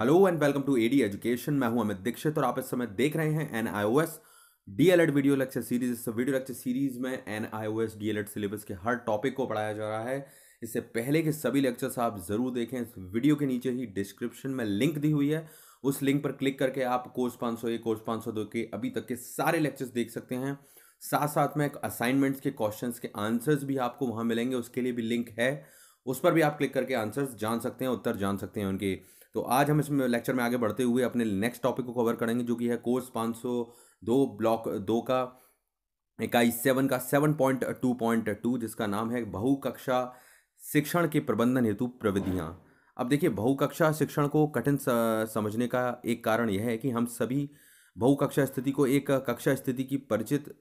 hello and welcome to A D education मैं हूं अमित दीक्षित और आप इस समय देख रहे हैं N I O S D El Ed video lecture series इस वीडियो लेक्चर सीरीज में N I O S D El Ed syllabus के हर टॉपिक को पढ़ाया जा रहा है इससे पहले के सभी लेक्चर्स आप ज़रूर देखें इस वीडियो के नीचे ही डिस्क्रिप्शन में लिंक दी हुई है उस लिंक पर क्लिक करके आप कोर्स पाँच सौ एक कोर्स पाँच सौ दो के अभी तक के सारे लेक्चर्स देख सकते हैं साथ साथ में असाइनमेंट्स के क्वेश्चन के आंसर्स भी आपको वहाँ मिलेंगे उसके लिए भी लिंक है उस पर भी आप क्लिक करके आंसर्स जान सकते हैं उत्तर जान सकते हैं उनके तो आज हम इस लेक्चर में आगे बढ़ते हुए अपने नेक्स्ट टॉपिक को कवर करेंगे जो कि है कोर्स पाँच सौ दो ब्लॉक दो का इकाई सेवन का seven point two point two जिसका नाम है बहु कक्षा शिक्षण के प्रबंधन हेतु प्रविधियाँ अब देखिए बहुकक्षा शिक्षण को कठिन समझने का एक कारण यह है कि हम सभी बहुकक्षा स्थिति को एक कक्षा स्थिति की परिचित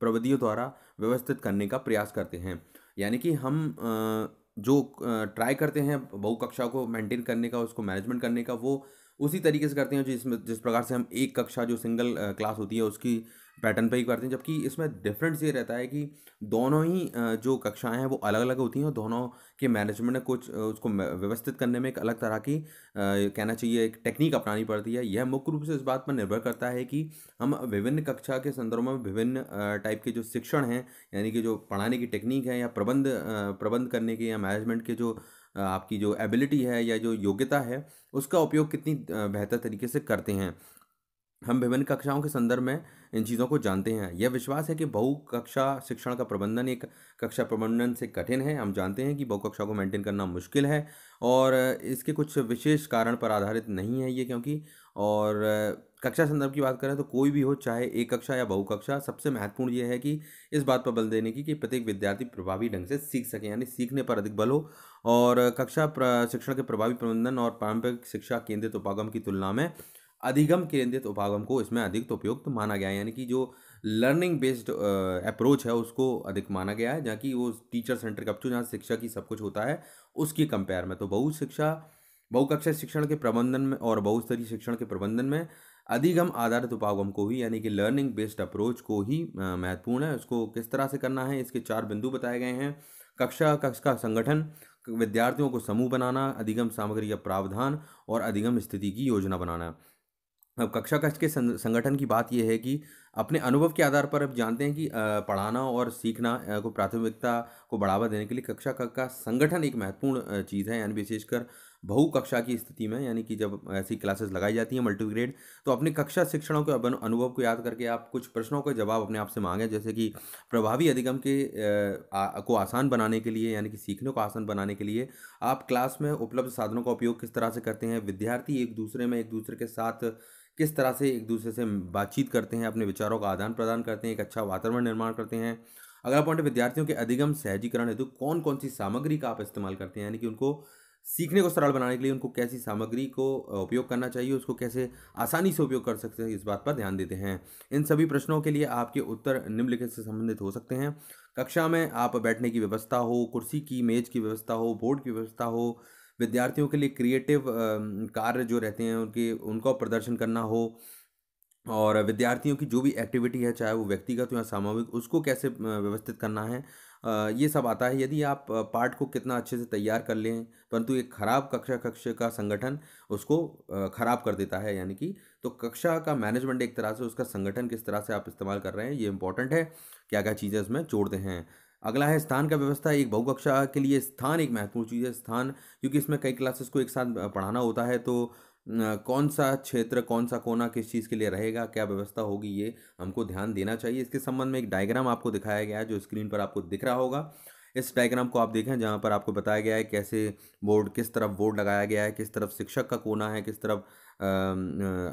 प्रविधियों द्वारा व्यवस्थित करने का प्रयास करते हैं यानी कि हम जो ट्राई करते हैं बहु कक्षा को मेंटेन करने का उसको मैनेजमेंट करने का वो उसी तरीके से करते हैं जो इसमें जिस प्रकार से हम एक कक्षा जो सिंगल क्लास होती है उसकी पैटर्न पर ही करते हैं जबकि इसमें डिफरेंस ये रहता है कि दोनों ही जो कक्षाएं हैं वो अलग अलग होती हैं और दोनों के मैनेजमेंट ने कुछ उसको व्यवस्थित करने में एक अलग तरह की कहना चाहिए एक टेक्निक अपनानी पड़ती है यह मुख्य रूप से इस बात पर निर्भर करता है कि हम विभिन्न कक्षा के संदर्भ में विभिन्न टाइप के जो शिक्षण हैं यानी कि जो पढ़ाने की टेक्निक है या प्रबंध प्रबंध करने के या मैनेजमेंट के जो आपकी जो एबिलिटी है या जो योग्यता है उसका उपयोग कितनी बेहतर तरीके से करते हैं हम विभिन्न कक्षाओं के संदर्भ में इन चीज़ों को जानते हैं यह विश्वास है कि बहु कक्षा शिक्षण का प्रबंधन एक कक्षा प्रबंधन से कठिन है हम जानते हैं कि बहु कक्षा को मेंटेन करना मुश्किल है और इसके कुछ विशेष कारण पर आधारित नहीं है ये क्योंकि और कक्षा संदर्भ की बात करें तो कोई भी हो चाहे एक कक्षा या बहु कक्षा सबसे महत्वपूर्ण ये है कि इस बात पर बल देने की कि प्रत्येक विद्यार्थी प्रभावी ढंग से सीख सके यानी सीखने पर अधिक बल हो और कक्षा शिक्षण के प्रभावी प्रबंधन और पारंपरिक शिक्षा केंद्रित उपागम की तुलना में अधिगम केंद्रित उपागम को इसमें अधिक तो उपयुक्त तो माना गया है यानी कि जो लर्निंग बेस्ड अप्रोच है उसको अधिक माना गया है जहाँ की वो टीचर सेंटर का जहाँ शिक्षा की सब कुछ होता है उसकी कंपेयर में तो बहु शिक्षा बहुकक्षा शिक्षण के प्रबंधन में और बहुस्तरीय शिक्षण के प्रबंधन में अधिगम आधारित उपागम को ही यानी कि लर्निंग बेस्ड अप्रोच को ही महत्वपूर्ण है उसको किस तरह से करना है इसके चार बिंदु बताए गए हैं कक्षा कक्ष का संगठन विद्यार्थियों को समूह बनाना अधिगम सामग्री का प्रावधान और अधिगम स्थिति की योजना बनाना अब कक्षा कक्ष के संगठन की बात यह है कि अपने अनुभव के आधार पर अब जानते हैं कि पढ़ाना और सीखना को प्राथमिकता को बढ़ावा देने के लिए कक्षा का संगठन एक महत्वपूर्ण चीज़ है यानी विशेषकर बहु कक्षा की स्थिति में यानी कि जब ऐसी क्लासेस लगाई जाती हैं मल्टीग्रेड तो अपने कक्षा शिक्षणों के अनुभव को याद करके आप कुछ प्रश्नों के जवाब अपने आप से मांगें जैसे कि प्रभावी अधिगम के आ, को आसान बनाने के लिए यानी कि सीखने को आसान बनाने के लिए आप क्लास में उपलब्ध साधनों का उपयोग किस तरह से करते हैं विद्यार्थी एक दूसरे में एक दूसरे के साथ किस तरह से एक दूसरे से बातचीत करते हैं अपने विचारों का आदान प्रदान करते हैं एक अच्छा वातावरण निर्माण करते हैं अगला पॉइंट विद्यार्थियों के अधिगम सहजीकरण हेतु कौन कौन सी सामग्री का आप इस्तेमाल करते हैं यानी कि उनको सीखने को सरल बनाने के लिए उनको कैसी सामग्री को उपयोग करना चाहिए उसको कैसे आसानी से उपयोग कर सकते हैं इस बात पर ध्यान देते हैं इन सभी प्रश्नों के लिए आपके उत्तर निम्नलिखित से संबंधित हो सकते हैं कक्षा में आप बैठने की व्यवस्था हो कुर्सी की मेज की व्यवस्था हो बोर्ड की व्यवस्था हो विद्यार्थियों के लिए क्रिएटिव कार्य जो रहते हैं उनके उनका प्रदर्शन करना हो और विद्यार्थियों की जो भी एक्टिविटी है चाहे वो व्यक्तिगत या सामूहिक उसको कैसे व्यवस्थित करना है ये सब आता है यदि आप पाठ को कितना अच्छे से तैयार कर लें परंतु एक खराब कक्षा कक्ष का संगठन उसको खराब कर देता है यानी कि तो कक्षा का मैनेजमेंट एक तरह से उसका संगठन किस तरह से आप इस्तेमाल कर रहे हैं ये इंपॉर्टेंट है क्या क्या चीज़ें उसमें जोड़ते हैं अगला है स्थान का व्यवस्था एक बहुकक्षा के लिए स्थान एक महत्वपूर्ण चीज़ है स्थान क्योंकि इसमें कई क्लासेस को एक साथ पढ़ाना होता है तो कौन सा क्षेत्र कौन सा कोना किस चीज़ के लिए रहेगा क्या व्यवस्था होगी ये हमको ध्यान देना चाहिए इसके संबंध में एक डायग्राम आपको दिखाया गया है जो स्क्रीन पर आपको दिख रहा होगा इस डायग्राम को आप देखें जहाँ पर आपको बताया गया है कैसे बोर्ड किस तरफ बोर्ड लगाया गया है किस तरफ शिक्षक का कोना है किस तरफ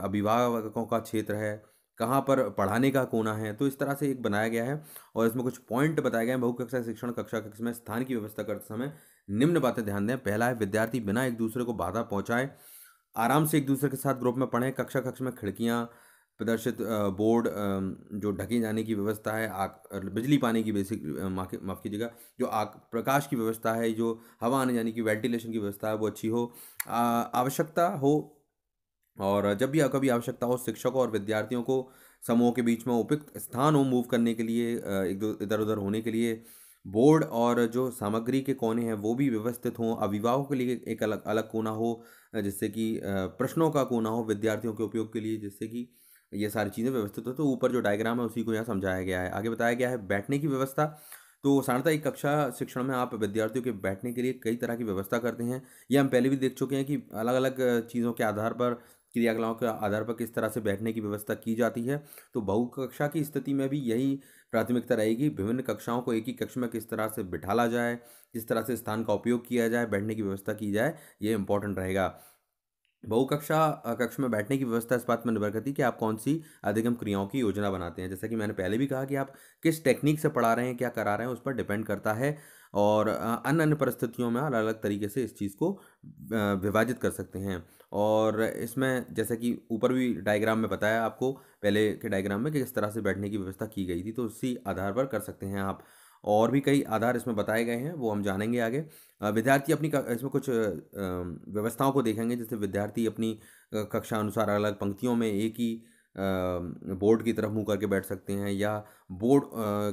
अभिभावकों का क्षेत्र है कहाँ पर पढ़ाने का कोना है तो इस तरह से एक बनाया गया है और इसमें कुछ पॉइंट बताए गए हैं बहु कक्षा शिक्षण कक्षा कक्ष में स्थान की व्यवस्था करते समय निम्न बातें ध्यान दें पहला है विद्यार्थी बिना एक दूसरे को बाधा पहुँचाए आराम से एक दूसरे के साथ ग्रुप में पढ़ें कक्षा कक्ष में खिड़कियाँ प्रदर्शित बोर्ड जो ढके जाने की व्यवस्था है आग बिजली पानी की बेसिक माफ़ कीजिएगा जो आग प्रकाश की व्यवस्था है जो हवा आने जाने की वेंटिलेशन की व्यवस्था है वो अच्छी हो आवश्यकता हो और जब भी कभी आवश्यकता हो शिक्षकों और विद्यार्थियों को समूहों के बीच में उपयुक्त स्थान हो मूव करने के लिए एक इधर उधर होने के लिए बोर्ड और जो सामग्री के कोने हैं वो भी व्यवस्थित हों अभिभावकों के लिए एक अलग अलग कोना हो जिससे कि प्रश्नों का कोना हो विद्यार्थियों के उपयोग के लिए जिससे कि ये सारी चीज़ें व्यवस्थित हो तो ऊपर जो डायग्राम है उसी को यहाँ समझाया गया है आगे बताया गया है बैठने की व्यवस्था तो साधारणतः एक कक्षा शिक्षण में आप विद्यार्थियों के बैठने के लिए कई तरह की व्यवस्था करते हैं ये हम पहले भी देख चुके हैं कि अलग अलग चीज़ों के आधार पर क्रियाकलाओं के आधार पर किस तरह से बैठने की व्यवस्था की जाती है तो बहु कक्षा की स्थिति में भी यही प्राथमिकता रहेगी विभिन्न कक्षाओं को एक ही कक्ष में किस तरह से बिठाला जाए किस तरह से स्थान का उपयोग किया जाए बैठने की व्यवस्था की जाए ये इंपॉर्टेंट रहेगा बहु कक्षा कक्ष में बैठने की व्यवस्था इस बात पर निर्भर करती है कि आप कौन सी अधिगम क्रियाओं की योजना बनाते हैं जैसा कि मैंने पहले भी कहा कि आप किस टेक्निक से पढ़ा रहे हैं क्या करा रहे हैं उस पर डिपेंड करता है और अन्य अन्य परिस्थितियों में अलग अलग तरीके से इस चीज़ को विभाजित कर सकते हैं और इसमें जैसे कि ऊपर भी डायग्राम में बताया आपको पहले के डायग्राम में कि किस तरह से बैठने की व्यवस्था की गई थी तो उसी आधार पर कर सकते हैं आप और भी कई आधार इसमें बताए गए हैं वो हम जानेंगे आगे विद्यार्थी अपनी इसमें कुछ व्यवस्थाओं को देखेंगे जैसे विद्यार्थी अपनी कक्षा अनुसार अलग पंक्तियों में एक ही बोर्ड की तरफ मुंह करके बैठ सकते हैं या बोर्ड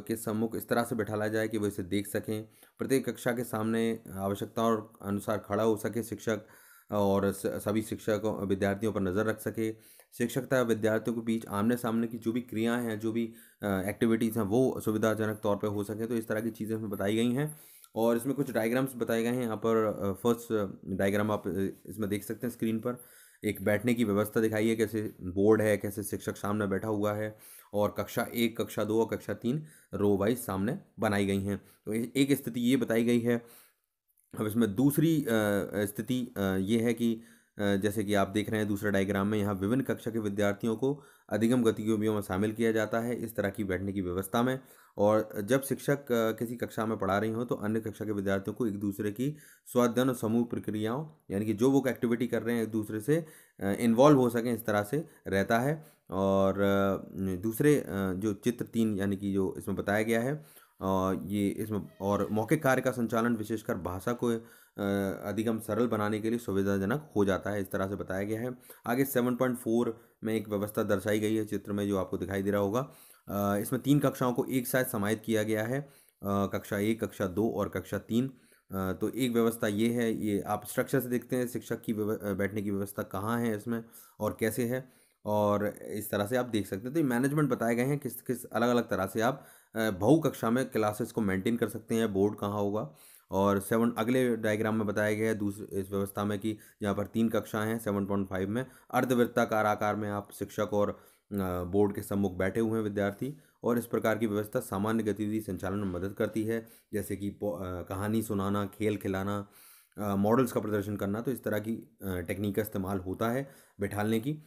के सम्मुख इस तरह से बैठाला जाए कि वो इसे देख सकें प्रत्येक कक्षा के सामने आवश्यकताओं और अनुसार खड़ा हो सके शिक्षक और सभी शिक्षकों विद्यार्थियों पर नज़र रख सके शिक्षक तथा विद्यार्थियों के बीच आमने सामने की जो भी क्रियाएं हैं जो भी एक्टिविटीज़ हैं वो सुविधाजनक तौर पर हो सके तो इस तरह की चीज़ें इसमें बताई गई हैं और इसमें कुछ डायग्राम्स बताए गए हैं यहाँ पर फर्स्ट डायग्राम आप इसमें देख सकते हैं स्क्रीन पर एक बैठने की व्यवस्था दिखाई है कैसे बोर्ड है कैसे शिक्षक सामने बैठा हुआ है और कक्षा एक कक्षा दो और कक्षा तीन रो वाइज सामने बनाई गई हैं तो एक स्थिति ये बताई गई है अब इसमें दूसरी स्थिति ये है कि जैसे कि आप देख रहे हैं दूसरे डायग्राम में यहाँ विभिन्न कक्षा के विद्यार्थियों को अधिगम गतिविधियों में शामिल किया जाता है इस तरह की बैठने की व्यवस्था में और जब शिक्षक किसी कक्षा में पढ़ा रही हो तो अन्य कक्षा के विद्यार्थियों को एक दूसरे की स्वाध्यान और समूह प्रक्रियाओं यानी कि जो वो एक्टिविटी कर रहे हैं एक दूसरे से इन्वॉल्व हो सकें इस तरह से रहता है और दूसरे जो चित्र तीन यानी कि जो इसमें बताया गया है ये इसमें और मौखिक कार्य का संचालन विशेषकर भाषा को अधिगम सरल बनाने के लिए सुविधाजनक हो जाता है इस तरह से बताया गया है आगे 7.4 में एक व्यवस्था दर्शाई गई है चित्र में जो आपको दिखाई दे रहा होगा इसमें तीन कक्षाओं को एक साथ समाहित किया गया है कक्षा एक कक्षा दो और कक्षा तीन तो एक व्यवस्था ये है ये आप स्ट्रक्चर से देखते हैं शिक्षक की बैठने की व्यवस्था कहाँ है इसमें और कैसे है और इस तरह से आप देख सकते हैं तो ये मैनेजमेंट बताए गए हैं किस किस अलग अलग तरह से आप बहु कक्षा में क्लासेस को मेंटेन कर सकते हैं बोर्ड कहाँ होगा और सेवन अगले डायग्राम में बताया गया है दूसरे इस व्यवस्था में कि यहाँ पर तीन कक्षाएं हैं सेवन पॉइंट फाइव में अर्धवृत्ताकार आकार में आप शिक्षक और बोर्ड के सम्मुख बैठे हुए हैं विद्यार्थी और इस प्रकार की व्यवस्था सामान्य गतिविधि संचालन में मदद करती है जैसे कि कहानी सुनाना खेल खिलाना मॉडल्स का प्रदर्शन करना तो इस तरह की टेक्निक का इस्तेमाल होता है बैठालने की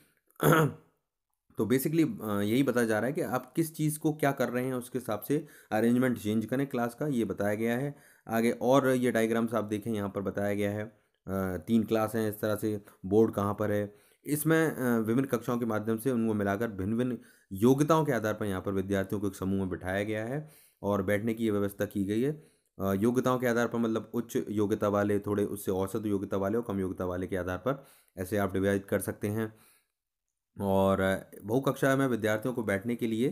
तो बेसिकली यही बताया जा रहा है कि आप किस चीज़ को क्या कर रहे हैं उसके हिसाब से अरेंजमेंट चेंज करें क्लास का ये बताया गया है आगे और ये डायग्राम्स आप देखें यहाँ पर बताया गया है तीन क्लास हैं इस तरह से बोर्ड कहाँ पर है इसमें विभिन्न कक्षाओं के माध्यम से उनको मिलाकर भिन्न भिन्न योग्यताओं के आधार पर यहाँ पर विद्यार्थियों को एक समूह में बिठाया गया है और बैठने की ये व्यवस्था की गई है योग्यताओं के आधार पर मतलब उच्च योग्यता वाले थोड़े उससे औसत योग्यता वाले और कम योग्यता वाले के आधार पर ऐसे आप डिवाइड कर सकते हैं और बहु कक्षा में विद्यार्थियों को बैठने के लिए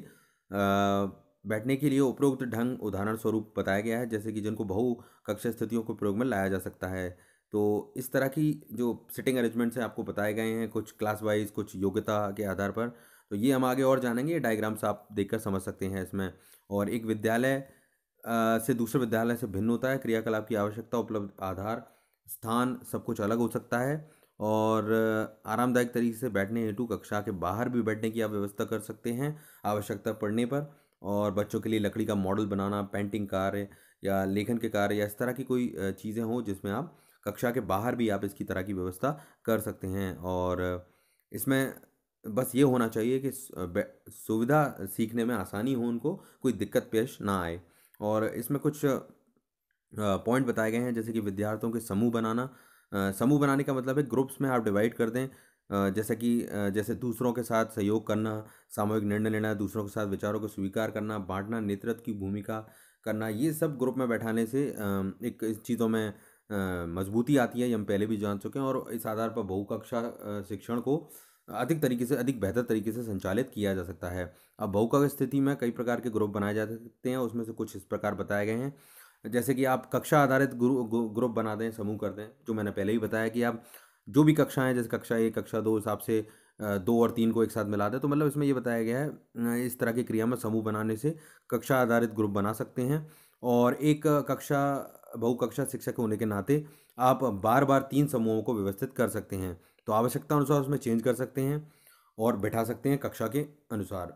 बैठने के लिए उपरोक्त ढंग उदाहरण स्वरूप बताया गया है जैसे कि जिनको बहु कक्षा स्थितियों को प्रयोग में लाया जा सकता है तो इस तरह की जो सिटिंग अरेंजमेंट्स हैं आपको बताए गए हैं कुछ क्लास वाइज कुछ योग्यता के आधार पर तो ये हम आगे और जानेंगे ये डायग्राम्स आप देखकर समझ सकते हैं इसमें और एक विद्यालय से दूसरे विद्यालय से भिन्न होता है क्रियाकलाप की आवश्यकता उपलब्ध आधार स्थान सब कुछ अलग हो सकता है और आरामदायक तरीके से बैठने हेतु कक्षा के बाहर भी बैठने की आप व्यवस्था कर सकते हैं आवश्यकता पड़ने पर और बच्चों के लिए लकड़ी का मॉडल बनाना पेंटिंग कार्य या लेखन के कार्य या इस तरह की कोई चीज़ें हों जिसमें आप कक्षा के बाहर भी आप इसकी तरह की व्यवस्था कर सकते हैं और इसमें बस ये होना चाहिए कि सुविधा सीखने में आसानी हो उनको कोई दिक्कत पेश ना आए और इसमें कुछ पॉइंट बताए गए हैं जैसे कि विद्यार्थियों के समूह बनाना समूह बनाने का मतलब है ग्रुप्स में आप डिवाइड कर दें जैसे कि जैसे दूसरों के साथ सहयोग करना सामूहिक निर्णय लेना दूसरों के साथ विचारों को स्वीकार करना बांटना नेतृत्व की भूमिका करना ये सब ग्रुप में बैठाने से एक इस चीज़ों में मजबूती आती है ये हम पहले भी जान चुके हैं और इस आधार पर बहुकक्षा शिक्षण को अधिक तरीके से अधिक बेहतर तरीके से संचालित किया जा सकता है अब बहुकक्षा स्थिति में कई प्रकार के ग्रुप बनाए जा सकते हैं उसमें से कुछ इस प्रकार बताए गए हैं जैसे कि आप कक्षा आधारित ग्रु गुरु, ग्रुप बना दें समूह कर दें जो मैंने पहले ही बताया कि आप जो भी कक्षाएं जैसे कक्षा एक कक्षा दो हिसाब से दो और तीन को एक साथ मिला दें तो मतलब इसमें यह बताया गया है इस तरह की क्रिया में समूह बनाने से कक्षा आधारित ग्रुप बना सकते हैं और एक कक्षा बहुकक्षा शिक्षक होने के नाते आप बार बार तीन समूहों को व्यवस्थित कर सकते हैं तो आवश्यकता अनुसार उसमें चेंज कर सकते हैं और बैठा सकते हैं कक्षा के अनुसार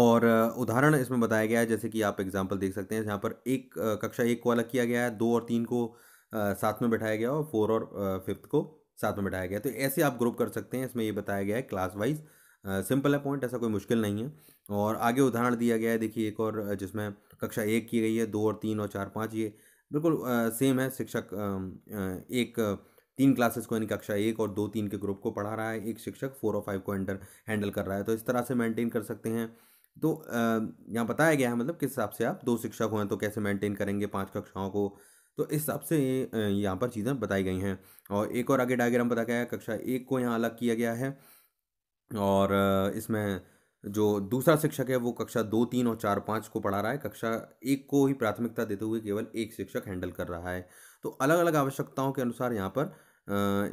और उदाहरण इसमें बताया गया है जैसे कि आप एग्जाम्पल देख सकते हैं जहाँ पर एक कक्षा एक को अलग किया गया है दो और तीन को साथ में बैठाया गया और फोर और फिफ्थ को साथ में बैठाया गया तो ऐसे आप ग्रुप कर सकते हैं इसमें ये बताया गया है क्लास वाइज सिंपल है पॉइंट ऐसा कोई मुश्किल नहीं है और आगे उदाहरण दिया गया है देखिए एक और जिसमें कक्षा एक की गई है दो और तीन और चार पाँच ये बिल्कुल सेम है शिक्षक एक तीन क्लासेस को यानी कक्षा एक और दो तीन के ग्रुप को पढ़ा रहा है एक शिक्षक फोर और फाइव को एंडर हैंडल कर रहा है तो इस तरह से मेंटेन कर सकते हैं तो यहाँ बताया गया है मतलब किस हिसाब से आप दो शिक्षक हुए तो कैसे मेंटेन करेंगे पाँच कक्षाओं को तो इस हिसाब से यहाँ पर चीज़ें बताई गई हैं और एक और आगे डायग्राम बताया गया है कक्षा एक को यहाँ अलग किया गया है और इसमें जो दूसरा शिक्षक है वो कक्षा दो तीन और चार पाँच को पढ़ा रहा है कक्षा एक को ही प्राथमिकता देते हुए केवल एक शिक्षक हैंडल कर रहा है तो अलग अलग आवश्यकताओं के अनुसार यहाँ पर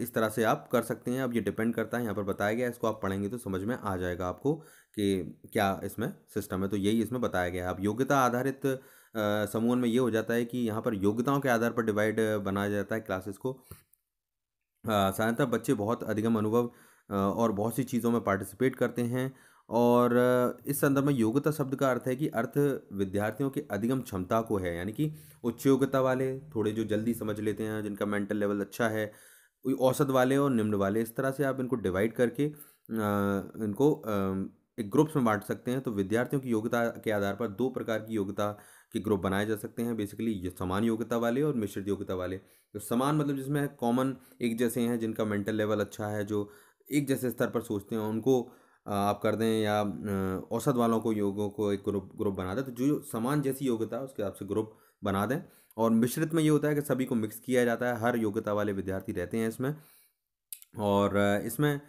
इस तरह से आप कर सकते हैं अब ये डिपेंड करता है यहाँ पर बताया गया इसको आप पढ़ेंगे तो समझ में आ जाएगा आपको कि क्या इसमें सिस्टम है तो यही इसमें बताया गया है अब योग्यता आधारित समूहन में ये हो जाता है कि यहाँ पर योग्यताओं के आधार पर डिवाइड बनाया जाता है क्लासेस को साधारणतः बच्चे बहुत अधिगम अनुभव और बहुत सी चीज़ों में पार्टिसिपेट करते हैं और इस संदर्भ में योग्यता शब्द का अर्थ है कि अर्थ विद्यार्थियों के अधिगम क्षमता को है यानी कि उच्च योग्यता वाले थोड़े जो जल्दी समझ लेते हैं जिनका मेंटल लेवल अच्छा है औसत वाले और निम्न वाले इस तरह से आप इनको डिवाइड करके इनको एक ग्रुप्स में बांट सकते हैं तो विद्यार्थियों की योग्यता के आधार पर दो प्रकार की योग्यता के ग्रुप बनाए जा सकते हैं बेसिकली ये समान योग्यता वाले और मिश्रित योग्यता वाले तो समान मतलब जिसमें कॉमन एक जैसे हैं जिनका मेंटल लेवल अच्छा है जो एक जैसे स्तर पर सोचते हैं उनको आप कर दें या औसत वालों को योगों को एक ग्रुप ग्रुप बना दें तो जो समान जैसी योग्यता है उसके हिसाब से ग्रुप बना दें और मिश्रित में ये होता है कि सभी को मिक्स किया जाता है हर योग्यता वाले विद्यार्थी रहते हैं इसमें और इसमें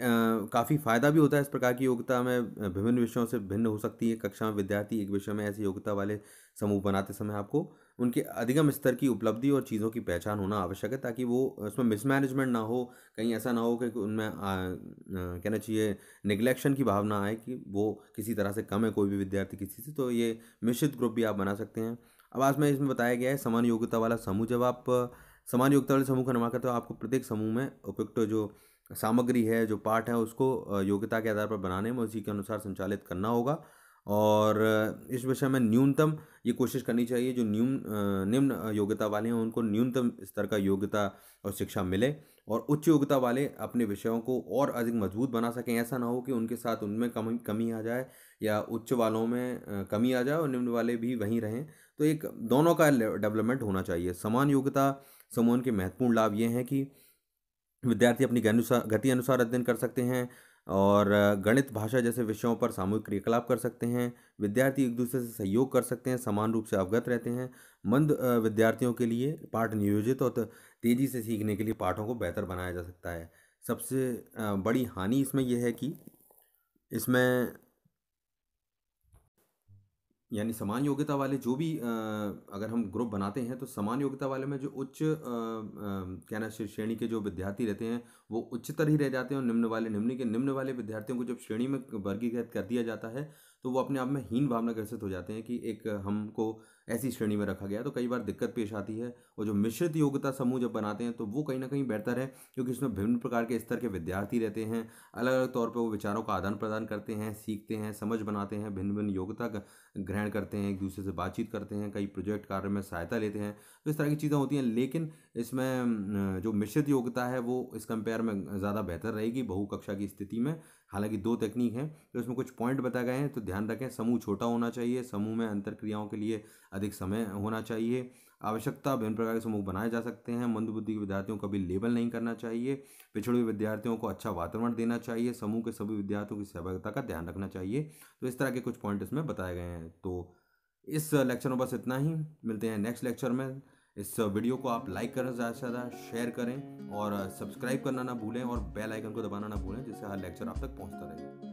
काफ़ी फ़ायदा भी होता है इस प्रकार की योग्यता में विभिन्न विषयों से भिन्न हो सकती है कक्षा में विद्यार्थी एक विषय में ऐसी योग्यता वाले समूह बनाते समय आपको उनके अधिगम स्तर की उपलब्धि और चीज़ों की पहचान होना आवश्यक है ताकि वो उसमें मिसमैनेजमेंट ना हो कहीं ऐसा ना हो कि उनमें कहना चाहिए निगलेक्शन की भावना आए कि वो किसी तरह से कम है कोई भी विद्यार्थी किसी से तो ये मिश्रित ग्रुप भी आप बना सकते हैं अब आज में इसमें बताया गया है समान योग्यता वाला समूह जब आप समान योग्यता वाले समूह का निर्माण करते हो आपको प्रत्येक समूह में उपयुक्त जो सामग्री है जो पाठ है उसको योग्यता के आधार पर बनाने में उसी के अनुसार संचालित करना होगा और इस विषय में न्यूनतम ये कोशिश करनी चाहिए जो न्यून निम्न योग्यता वाले हैं उनको न्यूनतम स्तर का योग्यता और शिक्षा मिले और उच्च योग्यता वाले अपने विषयों को और अधिक मजबूत बना सकें ऐसा ना हो कि उनके साथ उनमें कमी कमी आ जाए या उच्च वालों में कमी आ जाए और निम्न वाले भी वहीं रहें तो एक दोनों का डेवलपमेंट होना चाहिए समान योग्यता समूह के महत्वपूर्ण लाभ ये हैं कि विद्यार्थी अपनी अनुसार गति अनुसार अध्ययन कर सकते हैं और गणित भाषा जैसे विषयों पर सामूहिक क्रियाकलाप कर सकते हैं विद्यार्थी एक दूसरे से सहयोग कर सकते हैं समान रूप से अवगत रहते हैं मंद विद्यार्थियों के लिए पाठ नियोजित और तेज़ी से सीखने के लिए पाठों को बेहतर बनाया जा सकता है सबसे बड़ी हानि इसमें यह है कि इसमें यानी समान योग्यता वाले जो भी अगर हम ग्रुप बनाते हैं तो समान योग्यता वाले में जो उच्च क्या ना श्रेणी के जो विद्यार्थी रहते हैं वो उच्चतर ही रह जाते हैं और निम्न वाले निम्न के निम्न वाले विद्यार्थियों को जब श्रेणी में वर्गीकृत कर दिया जाता है तो वो अपने आप में हीन भावना ग्रसित हो जाते हैं कि एक हमको ऐसी श्रेणी में रखा गया तो कई बार दिक्कत पेश आती है और जो मिश्रित योग्यता समूह जब बनाते हैं तो वो कहीं ना कहीं बेहतर है क्योंकि उसमें विभिन्न प्रकार के स्तर के विद्यार्थी रहते हैं अलग अलग तौर पर वो विचारों का आदान प्रदान करते हैं सीखते हैं समझ बनाते हैं भिन्न भिन्न योग्यता ग्रहण करते हैं एक दूसरे से बातचीत करते हैं कई प्रोजेक्ट कार्य में सहायता लेते हैं तो इस तरह की चीज़ें होती हैं लेकिन इसमें जो मिश्रित योग्यता है वो इस कंपेयर में ज़्यादा बेहतर रहेगी बहु कक्षा की स्थिति में हालांकि दो तकनीक हैं तो इसमें कुछ पॉइंट बताए गए हैं तो ध्यान रखें समूह छोटा होना चाहिए समूह में अंतर क्रियाओं के लिए अधिक समय होना चाहिए आवश्यकता विभिन्न प्रकार के समूह बनाए जा सकते हैं मंदबुद्धि के विद्यार्थियों को भी लेबल नहीं करना चाहिए पिछड़े विद्यार्थियों को अच्छा वातावरण देना चाहिए समूह के सभी विद्यार्थियों की सहभागिता का ध्यान रखना चाहिए तो इस तरह के कुछ पॉइंट इसमें बताए गए हैं तो इस लेक्चर में बस इतना ही मिलते हैं नेक्स्ट लेक्चर में इस वीडियो को आप लाइक करें ज़्यादा से ज़्यादा शेयर करें और सब्सक्राइब करना ना भूलें और बेल आइकन को दबाना ना भूलें जिससे हर लेक्चर आप तक पहुंचता रहे